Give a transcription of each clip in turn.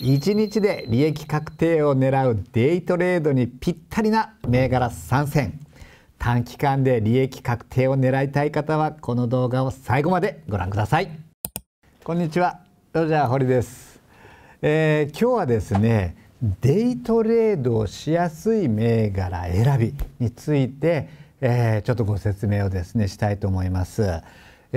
1日で利益確定を狙うデイトレードにぴったりな銘柄参戦短期間で利益確定を狙いたい方はこの動画を最後までご覧くださいこんにちはロジャー堀です、えー、今日はですねデイトレードをしやすい銘柄選びについて、えー、ちょっとご説明をですねしたいと思います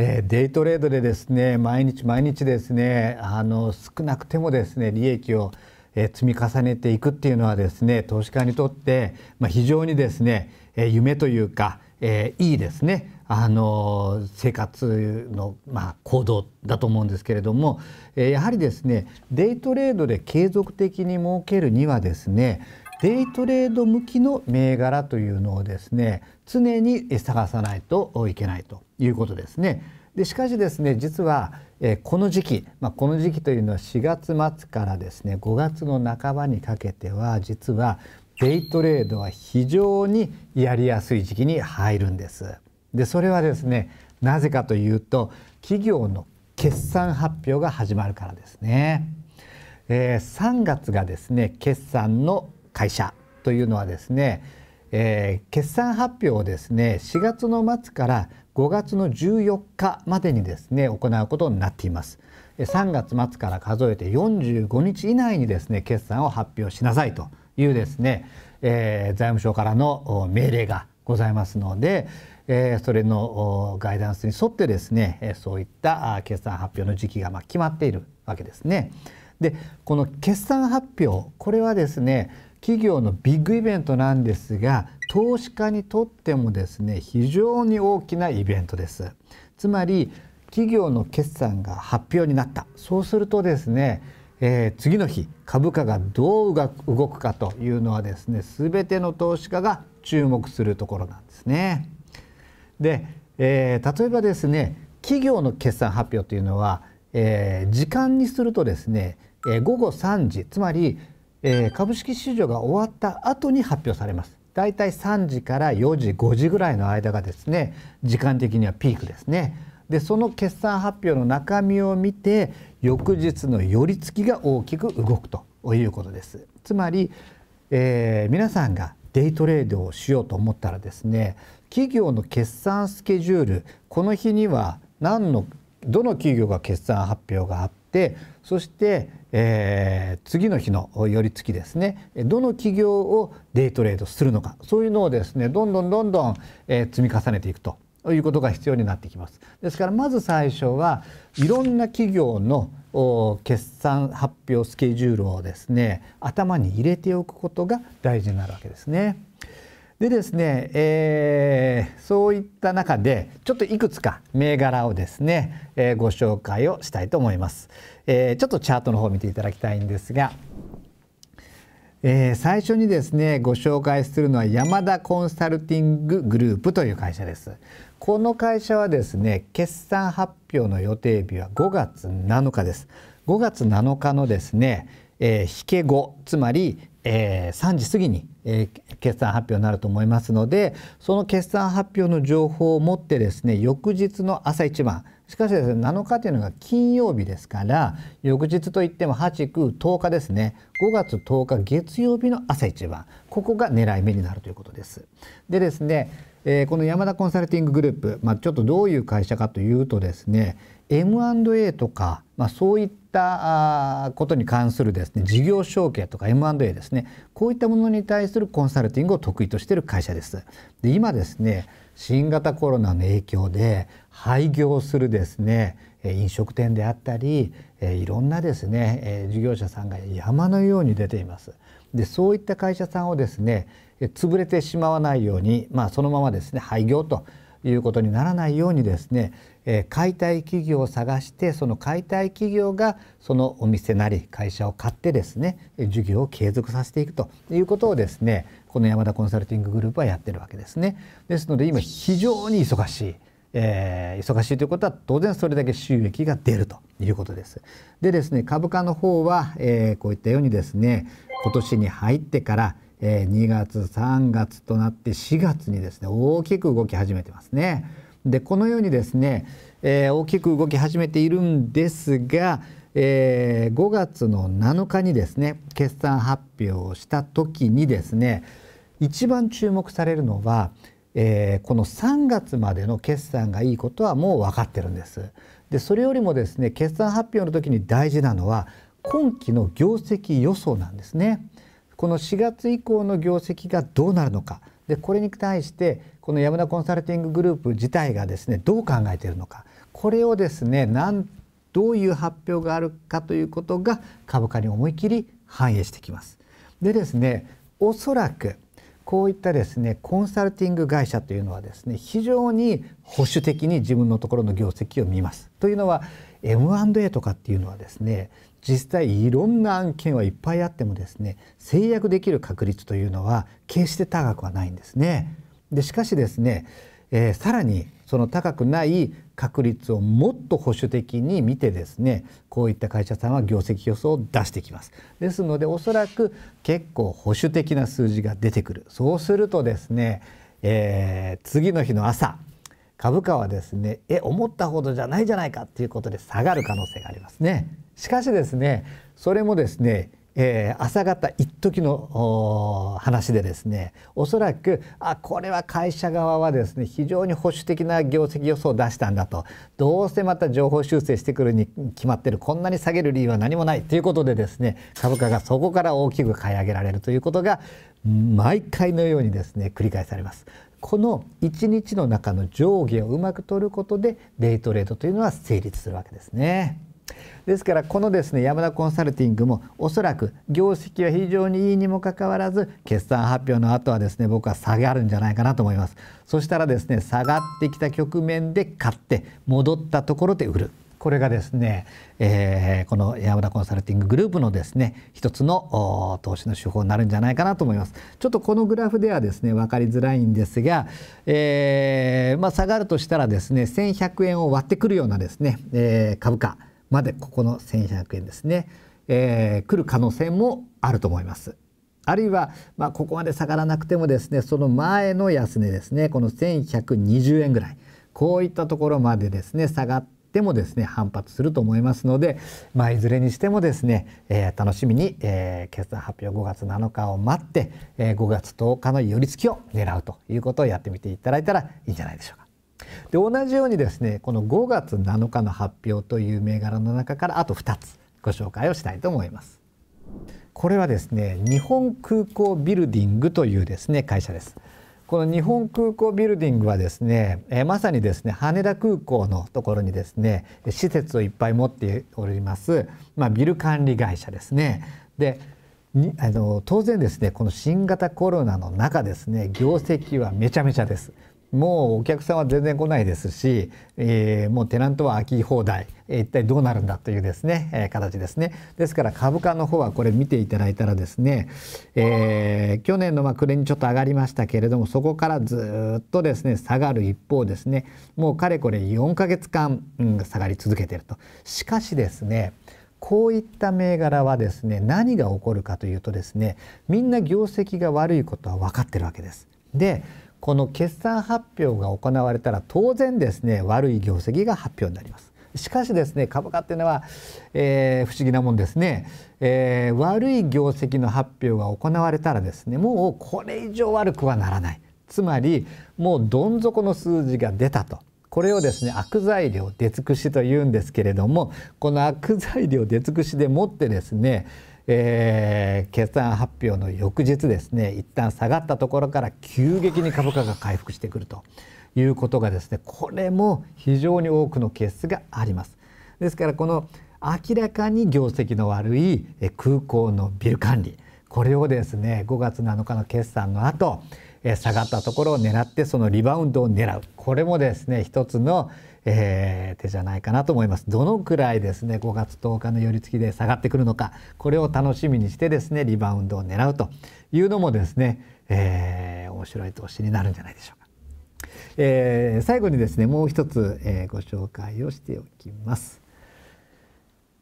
えー、デイトレードでですね毎日毎日ですねあの少なくてもですね利益を積み重ねていくっていうのはですね投資家にとって、まあ、非常にですね夢というか、えー、いいですねあの生活の、まあ、行動だと思うんですけれども、えー、やはりですねデイトレードで継続的に儲けるにはですね、デイトレード向きの銘柄というのをですね常に探さないといけないということですね。でしかしですね実は、えこの時期、まあ、この時期というのは4月末からですね5月の半ばにかけては実はデイトレードは非常にやりやすい時期に入るんです。でそれはですねなぜかというと企業の決算発表が始まるからですね。えー、3月がですね決算の会社というのはですね、えー、決算発表をですね4月の末から5月の14日までにですね行うことになっています3月末から数えて45日以内にですね決算を発表しなさいというですね、えー、財務省からの命令がございますので、えー、それのガイダンスに沿ってですねそういった決算発表の時期がま決まっているわけですね。でこの決算発表これはですね企業のビッグイベントなんですが投資家にとってもですね非常に大きなイベントですつまり企業の決算が発表になったそうするとですね、えー、次の日株価がどう動くかというのはですね全ての投資家が注目するところなんですね。で、えー、例えばですね企業の決算発表というのは、えー、時間にするとですね、え午後3時つまりえー、株式市場が終わった後に発表されますだいたい3時から4時5時ぐらいの間がですね時間的にはピークですねでその決算発表の中身を見て翌日の寄り付きが大きく動くということですつまり、えー、皆さんがデイトレードをしようと思ったらですね企業の決算スケジュールこの日には何のどの企業が決算発表があ発ってそして、えー、次の日の寄り付きですねどの企業をデイトレードするのかそういうのをですねどんどんどんどん、えー、積み重ねていくということが必要になってきます。ですからまず最初はいろんな企業の決算発表スケジュールをですね頭に入れておくことが大事になるわけですね。でですね、えー、そういった中でちょっといくつか銘柄をですね、えー、ご紹介をしたいと思います、えー、ちょっとチャートの方を見ていただきたいんですが、えー、最初にですねご紹介するのは山田コンサルティンググループという会社ですこの会社はですね決算発表の予定日は5月7日です5月7日のですね、えー、引け後つまりえー、3時過ぎに、えー、決算発表になると思いますのでその決算発表の情報を持ってですね翌日の朝一番しかしですね7日というのが金曜日ですから翌日といっても890 1日ですね5月10日月曜日の朝一番ここが狙い目になるということです。でですね、えー、この山田コンサルティンググループ、まあ、ちょっとどういう会社かというとですね M&A とか、まあ、そういったことに関するですね事業承継とか M&A ですねこういったものに対するコンサルティングを得意としている会社です。で今ですね新型コロナの影響で廃業するですね飲食店であったりいろんなですね事業者さんが山のように出ています。でそういった会社さんをですね潰れてしまわないように、まあ、そのままですね廃業ということにならないようにですね、え解体企業を探してその解体企業がそのお店なり会社を買ってですね事業を継続させていくということをですねこの山田コンサルティンググループはやってるわけですね。ですので今非常に忙しい。えー、忙しいということは当然それだけ収益が出るということです。でですね株価の方は、えー、こういったようにですね今年に入ってからえー、2月3月となって4月にですね大きく動き始めてますね。でこのようにですね、えー、大きく動き始めているんですが、えー、5月の7日にですね決算発表をした時にですね一番注目されるのは、えー、この3月までの決算がいいことはもう分かってるんです。でそれよりもですね決算発表の時に大事なのは今期の業績予想なんですね。この4月以降の業績がどうなるのかでこれに対してこの山田コンサルティンググループ自体がですねどう考えているのかこれをですねなんどういう発表があるかということが株価に思い切り反映してきます。でですねおそらくこういったですねコンサルティング会社というのはですね非常に保守的に自分のところの業績を見ます。というのは M&A とかっていうのはですね実際いろんな案件はいっぱいあってもですね制約できる確率というのは決して高くはないんですね。でしかしですね、えー、さらにその高くない確率をもっと保守的に見てですねこういった会社さんは業績予想を出してきますですのでおそらく結構保守的な数字が出てくるそうするとですね、えー、次の日の朝株価はですねえ思ったほどじゃないじゃないかっていうことで下がる可能性がありますね。しかしですねそれもですねえー、朝方一時の話でですねおそらくあこれは会社側はですね非常に保守的な業績予想を出したんだとどうせまた情報修正してくるに決まってるこんなに下げる理由は何もないということでですね株価がそこから大きく買い上げられるということが毎回のようにですね繰り返されます。この1日の中の上下をうまく取ることでデイトレードというのは成立するわけですね。ですからこのですね山田コンサルティングもおそらく業績は非常にいいにもかかわらず決算発表の後はですね僕は下がるんじゃないかなと思いますそしたらですね下がってきた局面で買って戻ったところで売るこれがですね、えー、この山田コンサルティンググループのですね一つの投資の手法になるんじゃないかなと思いますちょっとこのグラフではですね分かりづらいんですが、えー、まあ、下がるとしたらですね1100円を割ってくるようなですね、えー、株価までここの1100円ですね、えー、来る可能性もあると思います。あるいは、まあ、ここまで下がらなくてもですねその前の安値ですねこの1120円ぐらいこういったところまでですね下がってもですね反発すると思いますので、まあ、いずれにしてもですね、えー、楽しみに、えー、決算発表5月7日を待って、えー、5月10日の寄り付きを狙うということをやってみていただいたらいいんじゃないでしょうか。で同じようにですねこの5月7日の発表という銘柄の中からあと2つご紹介をしたいと思います。これはですね日本空港ビルディングというですね会社です。この日本空港ビルディングはですね、えまさにですね羽田空港のところにですね施設をいっぱい持っております、まあ、ビル管理会社ですね。でにあの当然ですねこの新型コロナの中ですね業績はめちゃめちゃです。もうお客さんは全然来ないですし、えー、もうテナントは空き放題、えー、一体どうなるんだというですね、えー、形ですねですから株価の方はこれ見ていただいたらですね、えー、去年のまあ暮れにちょっと上がりましたけれどもそこからずっとですね下がる一方ですねもうかれこれ4か月間、うん、下がり続けていると。しかしですねこういった銘柄はですね何が起こるかというとですねみんな業績が悪いことは分かってるわけです。でこの決算発表が行われたら当然ですね悪い業績が発表になります。しかしですね株価っていうのは、えー、不思議なもんですね、えー、悪い業績の発表が行われたらですねもうこれ以上悪くはならないつまりもうどん底の数字が出たとこれをですね悪材料出尽くしというんですけれどもこの悪材料出尽くしでもってですねえー、決算発表の翌日ですね一旦下がったところから急激に株価が回復してくるということがですねこれも非常に多くのケースがあります。ですからこの明らかに業績の悪い空港のビル管理これをですね5月7日の決算の後え下がったところを狙ってそのリバウンドを狙うこれもですね一つの、えー、手じゃないかなと思いますどのくらいですね5月10日の寄り付きで下がってくるのかこれを楽しみにしてですねリバウンドを狙うというのもですね、えー、面白い投資になるんじゃないでしょうか。えー、最後にですねもう一つ、えー、ご紹介をしておきます。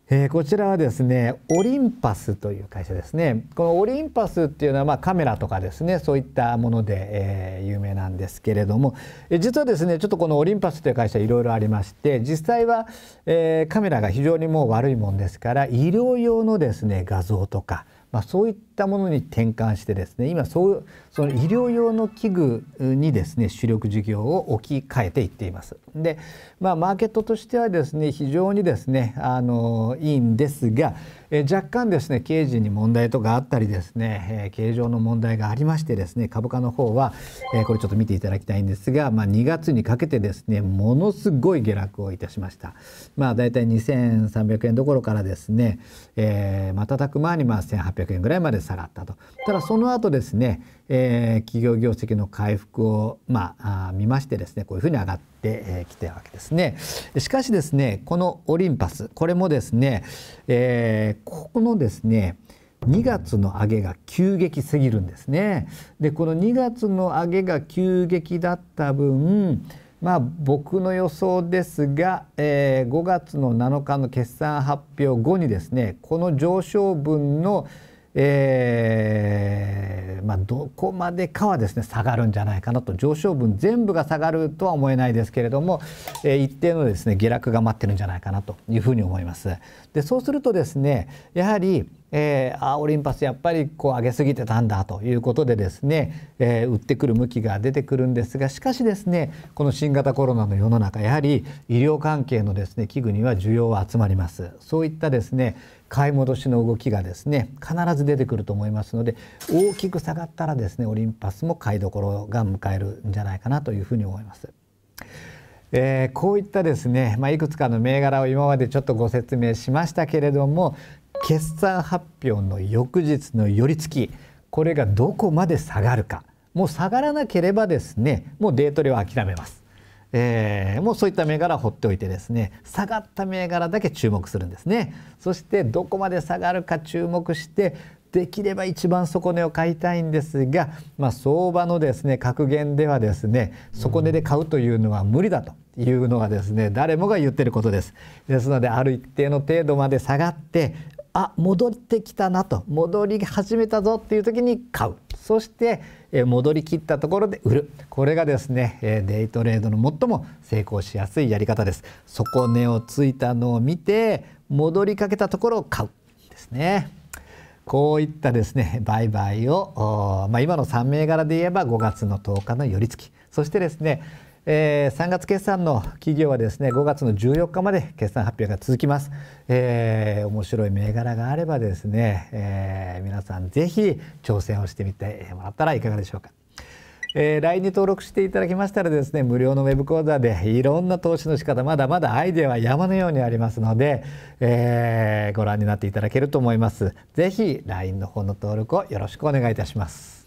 えー、こちらはですねオリンパスという会社ですねこのオリンパスっていうのはまあカメラとかですねそういったもので、えー、有名なんですけれども、えー、実はですねちょっとこのオリンパスという会社いろいろありまして実際は、えー、カメラが非常にもう悪いもんですから医療用のですね画像とかまあ、そういったものに転換してですね今そうその医療用の器具にですね主力事業を置き換えていっています。で、まあ、マーケットとしてはですね非常にですねあのいいんですがえー、若干ですね経営陣に問題とかあったりですね、えー、経常の問題がありましてですね株価の方は、えー、これちょっと見ていただきたいんですが、まあ、2月にかけてですねものすごい下落をいたしました。まあ、だいたい2300円どころからですね、えー、瞬く間にまあ1800円ぐらいまで下がったと。ただその後ですねえー、企業業績の回復を、まあ、あ見ましてですねこういうふうに上がってきてるわけですね。しかしですねこのオリンパスこれもですね、えー、ここのですね2月の上げが急激すぎるんですね。でこの2月の上げが急激だった分まあ僕の予想ですが、えー、5月の7日の決算発表後にですねこの上昇分のえー、まあ、どこまでかはですね下がるんじゃないかなと上昇分全部が下がるとは思えないですけれども、えー、一定のですね下落が待ってるんじゃないかなというふうに思います。でそうするとですねやはりえー、あオリンパスやっぱりこう上げすぎてたんだということでですね、えー、売ってくる向きが出てくるんですがしかしですねこの新型コロナの世の中やはり医療関係のですね器具には需要は集まりますそういったですね、買い戻しの動きがですね必ず出てくると思いますので大きく下がったらですねオリンパスも買いどころが迎えるんじゃないかなというふうに思います。えー、こういったですね、まあ、いくつかの銘柄を今までちょっとご説明しましたけれども決算発表の翌日の寄り付きこれがどこまで下がるかもう下がらなければですねもうデートレは諦めます。えー、もうそういった銘柄を放っておいてですね下がった銘柄だけ注目するんですねそしてどこまで下がるか注目してできれば一番底値を買いたいんですが、まあ、相場のですね格言ではですね底値で買うというのは無理だというのがですね誰もが言ってることですですのである一定の程度まで下がってあ戻ってきたなと戻り始めたぞっていう時に買うそして戻りきったところで売るこれがですねデイトレードの最も成功しやすいやり方です底値をついたのを見て戻りかけたところを買うですねこういったですね売買を、まあ、今の3銘柄で言えば5月の10日の寄り付きそしてですねえー、3月決算の企業はですね5月の14日まで決算発表が続きます、えー、面白い銘柄があればですね、えー、皆さんぜひ挑戦をしてみてもらったらいかがでしょうか、えー、LINE に登録していただきましたらですね無料のウェブ講座でいろんな投資の仕方まだまだアイデアは山のようにありますので、えー、ご覧になっていただけると思いますぜひ LINE の方の登録をよろしくお願いいたします